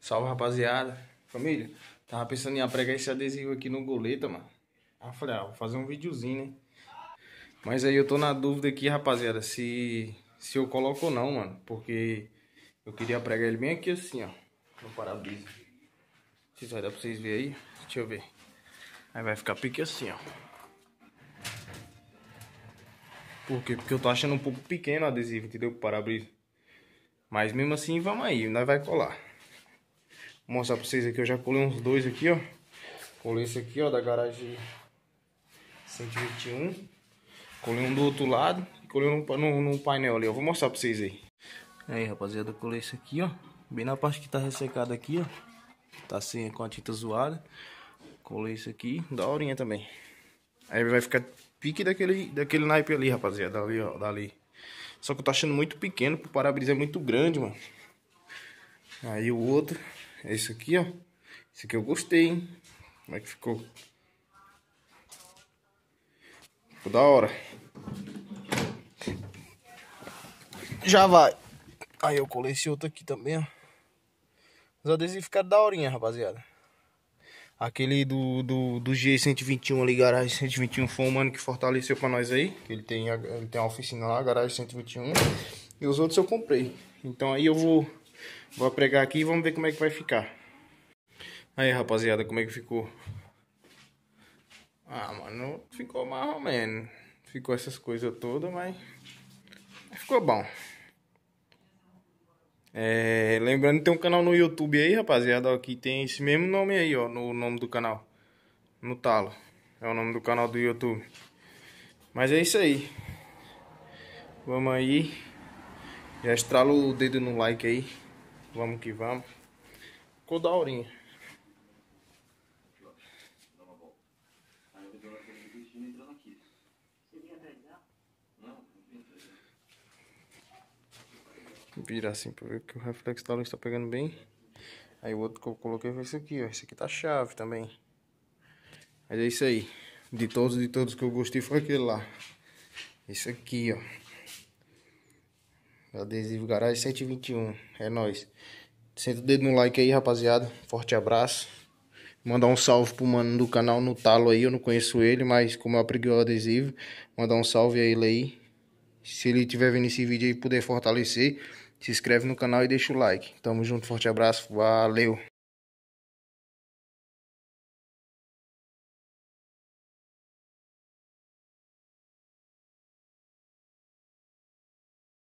Salve, rapaziada. Família, tava pensando em apregar esse adesivo aqui no goleta, mano. Aí eu falei, ah, vou fazer um videozinho, né? Mas aí eu tô na dúvida aqui, rapaziada, se, se eu coloco ou não, mano. Porque eu queria pregar ele bem aqui assim, ó. No para-brisa. Se vai dar pra vocês verem aí. Deixa eu ver. Aí vai ficar pique assim, ó. Por quê? Porque eu tô achando um pouco pequeno o adesivo, entendeu? Para-brisa. Mas mesmo assim, vamos aí. Nós vai colar. Vou mostrar pra vocês aqui, eu já colei uns dois aqui, ó. Colei esse aqui, ó, da garagem 121. Colei um do outro lado e colei um no, no, painel ali, ó. Vou mostrar pra vocês aí. Aí, rapaziada, colei isso aqui, ó. Bem na parte que tá ressecada aqui, ó. Tá assim, com a tinta zoada. Colei isso aqui, daorinha também. Aí vai ficar pique daquele, daquele naipe ali, rapaziada, dali, ó, dali. Só que eu tô achando muito pequeno, porque o para-brisa é muito grande, mano. Aí o outro é isso aqui, ó. isso aqui eu gostei, hein? Como é que ficou? Ficou da hora. Já vai. Aí eu colei esse outro aqui também, ó. Os adesivos ficaram daorinha, rapaziada. Aquele do, do, do G121 ali, garagem 121, foi um mano que fortaleceu pra nós aí. Ele tem, ele tem uma oficina lá, garagem 121. E os outros eu comprei. Então aí eu vou Vou apregar aqui e vamos ver como é que vai ficar. Aí, rapaziada, como é que ficou? Ah, mano, ficou mal, mano. Ficou essas coisas todas, mas ficou bom. É, lembrando, tem um canal no YouTube aí, rapaziada, ó, que tem esse mesmo nome aí, ó, no nome do canal. No talo. É o nome do canal do YouTube. Mas é isso aí. Vamos aí. Já estrala o dedo no like aí. Vamos que vamos. Com Daurinha. Virar assim pra ver que o reflexo da luz tá pegando bem. Aí o outro que eu coloquei foi esse aqui, ó. Esse aqui tá chave também. Mas é isso aí. De todos, de todos que eu gostei foi aquele lá. Esse aqui, ó. É adesivo Garagem 121. É nóis. Senta o dedo no like aí, rapaziada. Forte abraço. Mandar um salve pro mano do canal no talo aí. Eu não conheço ele, mas como eu aprendi o adesivo, mandar um salve a ele aí. Se ele tiver vendo esse vídeo aí puder fortalecer, se inscreve no canal e deixa o like. Tamo junto, forte abraço. Valeu.